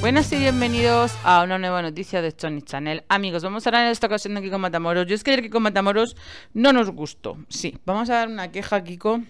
Buenas y bienvenidos a una nueva noticia de tony Channel. Amigos, vamos a hablar en esta ocasión de Kiko Matamoros. Yo es que el Kiko Matamoros no nos gustó. Sí, vamos a dar una queja, Kiko.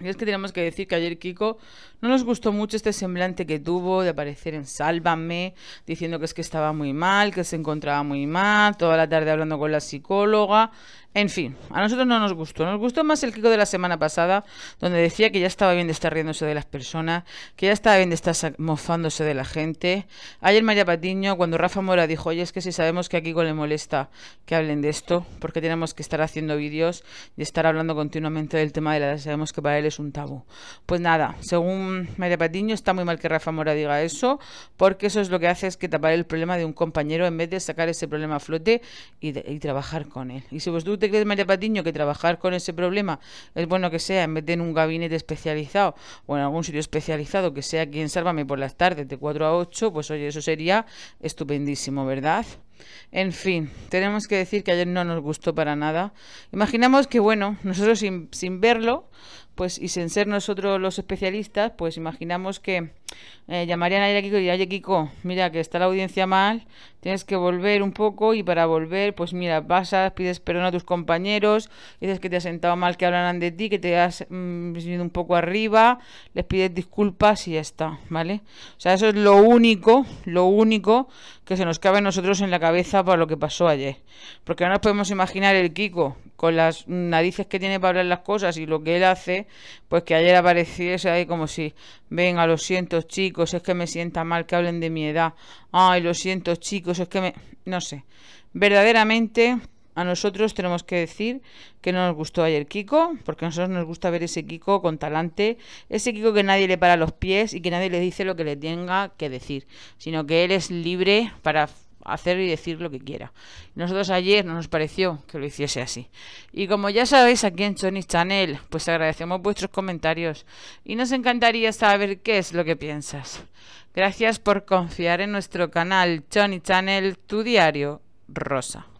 Y es que tenemos que decir que ayer Kiko no nos gustó mucho este semblante que tuvo de aparecer en Sálvame, diciendo que es que estaba muy mal, que se encontraba muy mal, toda la tarde hablando con la psicóloga. En fin, a nosotros no nos gustó. Nos gustó más el Kiko de la semana pasada, donde decía que ya estaba bien de estar riéndose de las personas, que ya estaba bien de estar mofándose de la gente. Ayer María Patiño, cuando Rafa Mora dijo, oye, es que si sabemos que a Kiko le molesta que hablen de esto, porque tenemos que estar haciendo vídeos y estar hablando continuamente del tema de la sabemos que para es un tabú. Pues nada, según María Patiño, está muy mal que Rafa Mora diga eso, porque eso es lo que hace es que tapar el problema de un compañero en vez de sacar ese problema a flote y, trabajar con él. Y si vos tú te crees, María Patiño, que trabajar con ese problema es bueno que sea en vez de en un gabinete especializado o en algún sitio especializado, que sea quien sálvame por las tardes de 4 a 8, pues oye, eso sería estupendísimo, ¿verdad? En fin, tenemos que decir que ayer no nos gustó para nada. Imaginamos que, bueno, nosotros sin, sin verlo, pues y sin ser nosotros los especialistas, pues imaginamos que eh, llamarían a Kiko y Kiko, mira que está la audiencia mal, tienes que volver un poco y para volver, pues mira, pasas, pides perdón a tus compañeros, dices que te has sentado mal, que hablaran de ti, que te has mm, un poco arriba, les pides disculpas y ya está, ¿vale? O sea, eso es lo único, lo único que se nos cabe a nosotros en la cabeza para lo que pasó ayer. Porque no nos podemos imaginar el Kiko con las narices que tiene para hablar las cosas y lo que él hace, pues que ayer apareciese ahí como si, venga, lo siento, chicos, es que me sienta mal que hablen de mi edad. Ay, lo siento, chicos, es que me... No sé. Verdaderamente, a nosotros tenemos que decir que no nos gustó ayer Kiko, porque a nosotros nos gusta ver ese Kiko con talante, ese Kiko que nadie le para los pies y que nadie le dice lo que le tenga que decir, sino que él es libre para hacer y decir lo que quiera. Nosotros ayer no nos pareció que lo hiciese así. Y como ya sabéis aquí en Chony Channel, pues agradecemos vuestros comentarios y nos encantaría saber qué es lo que piensas. Gracias por confiar en nuestro canal Chony Channel, tu diario rosa.